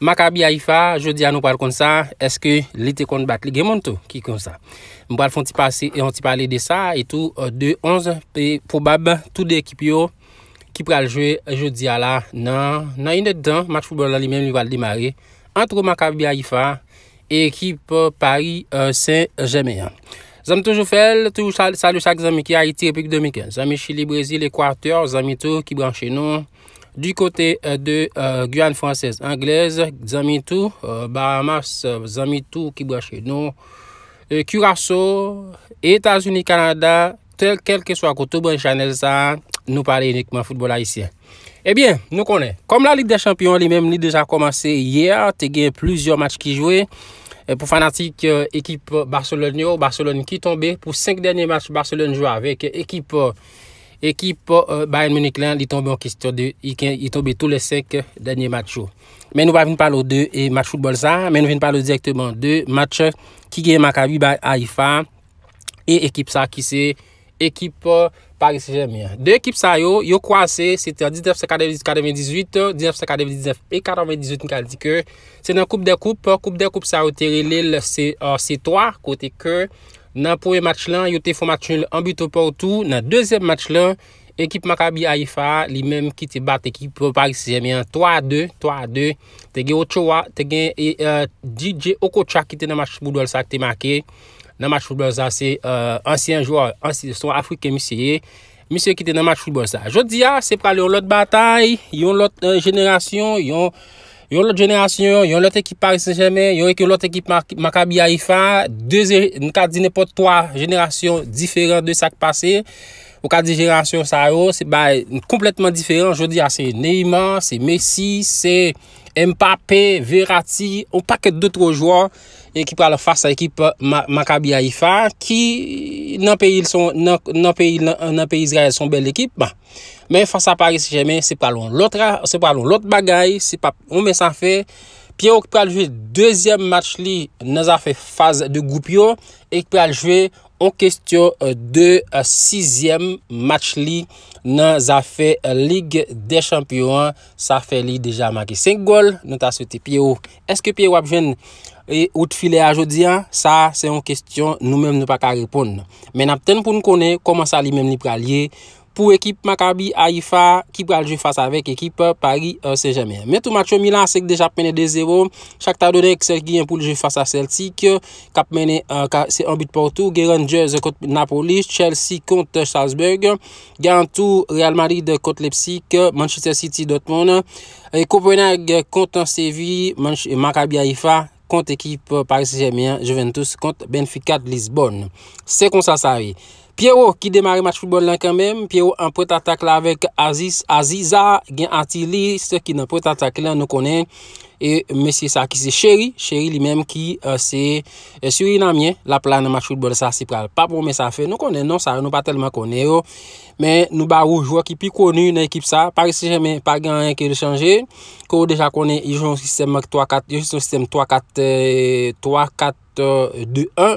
Maka bi Haifa, jodi anou pal kon sa, eske li te kon bat li gemon to ki kon sa. Mpal fon ti pase, yon ti pale de sa, etou 2-11, pe pou bab, tout euh, de ekip yo ki pral jwe, jodi ala nan, nan yon dete tan, match poubol la li men, li val dimare. Antro Maka bi Haifa, ekip euh, Paris euh, Saint-Germain. Zanm toujou fel, tou salou chak zanm ekia, eti repik 2015. Zanm chile, brezil, ekwarteur, zanm eto ki branche nou. Du kote euh, de euh, Guyane fransese, Anglaise, Zamyntou, euh, Bahamas, Zamyntou, Kibwache. Non, Curaso, Etats-Unis, Kanada, tel kel ke swa koto bon chanel sa, nou pale enikman foudbol haisyen. Ebyen, eh nou konen, kom la Ligue des Champions, li mem Ligue a komase ye, te gen plouzyon match ki jwe. Pou fanatik ekip Barcelonio, Barcelon ki tombe, pou 5 denye match Barcelon joua avek ekip Barca. Ekip euh, Bayan Mounikland li tombe an kesiton de, li tombe tou le sek denye matchou. Oh. Men nou va vin palo de matchou bolsa, men nou vin palo direktman de matchou ki gen maka vi bay Aifa e ekip sa ki se ekip euh, Paris Saint-Germain. De ekip sa yo, yo kwa se, se te 19-19-19-19-18, 19-19-19-19-18, ni kal dike, se nan koup de koup, koup de koup sa o terele, se toa kote ke, nan pouye match lan, yo te fwa match nou an buto portou, nan dezem match lan, ekip Makabi Haifa, li menm ki te bat ekip, 3-2, 3-2, te gen Ochoa, te gen eh, euh, DJ Okocha ki te nan match Fubolsa ki te make, nan match Fubolsa, se euh, ansyen jouar, ansyen jouar Afrike misye, misye ki te nan match Fubolsa, jodi ya, se pral yon lot batay, yon lot jeneration, euh, yon, Yon lot jenerasyon, yon lot ekip Paris Saint-Germain, yon lot ekip Maccabi Haifa, n ka di nepo 3 jenerasyon diferent de sak pasey, Ou ka di jenasyon sa yo, se ba kompletman diferent. Je di a se Neyman, se Messi, se Mbappé, Verratti, ou paket de trojouan. E ki pral fasa ekip Makabi Haifa. Ki nan pey Israel son bel ekip. Men fasa Paris, se jeme, se pral lout bagay. On me san fe. Pi ou ki pral jve dezyem match li, nasa fe faze de Goupion. E ki pral jve... On kestyon de 6èm euh, match li nan zafè euh, lig de champion sa fè li deja maki 5 gol nou ta sveti Piyo. Eske Piyo wapjen ou tfile a jodi an? Sa se on kestyon nou menm nou pa ka repon. Men ap ten pou nou konen koman sa li menm li pralye. Pou ekip Makabi Haifa ki pral ju fasa vek ekip Paris Saint-Germain. Metou matchou Mila sek deja apmene 2-0. Chak ta donen ek sergi yon pou l ju fasa Celtic. Kapmene euh, se ambit portou. Geran Djerze kont Napoli. Chelsea kont Strasbourg. Geran Tour Real Madrid kont Lepsic. Manchester City dotmon. Koupenag kont Sevilla. Makabi Haifa kont ekip Paris Saint-Germain. Juventus kont Benfica de Lisbon. Sekon sasari. Piero ki demare match football la kanmem, Piero anpwet atak la vek Aziza, gen Atili, se ki nanpwet atak la nou konen, e mesye sa ki se Sherry, Sherry li menm ki se Surinamien, la plana match football sa se pral. Pa pou men sa fe, nou konen, nou sa, nou pa telman konen yo, men oh. nou ba ou jwa ki pi konen yon ekip sa, pari se jeme, pari gen anken yon chanje, ko deja konen yon sistem 3-4, yon sistem 3-4-2-1,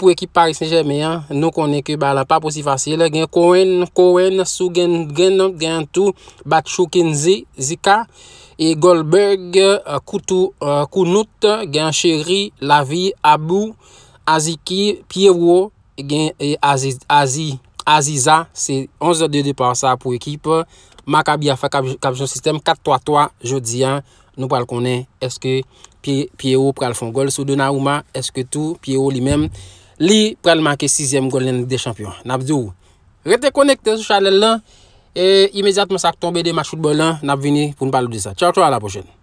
pou ekip Paris Saint-Germain, nou konen ke ba la pa posi fasil, gen Kouen, Kouen, Sou, gen, gen, gen, tou, Bakchou, Kenzi, Zika, e Golberg, euh, Koutou, euh, Kounout, gen, Cheri, Lavi, Abou, Aziki, Piyewo, gen, e Aziza, se 11 de depansa pou ekip, maka biyafa kapsyon sistem, 4-3-3, jodi, nou pal konen, eske Piyewo pral fon gol, sou Donaouma, eske tou, Piyewo li menm, Li prelmanke 6e gwen lennik de champion. Nap zi ou? Rete konekte sou chanel lan. E imediat monsak tombe de match football lan. Nap vini pou npalou di sa. Tchao tchao a la pochel.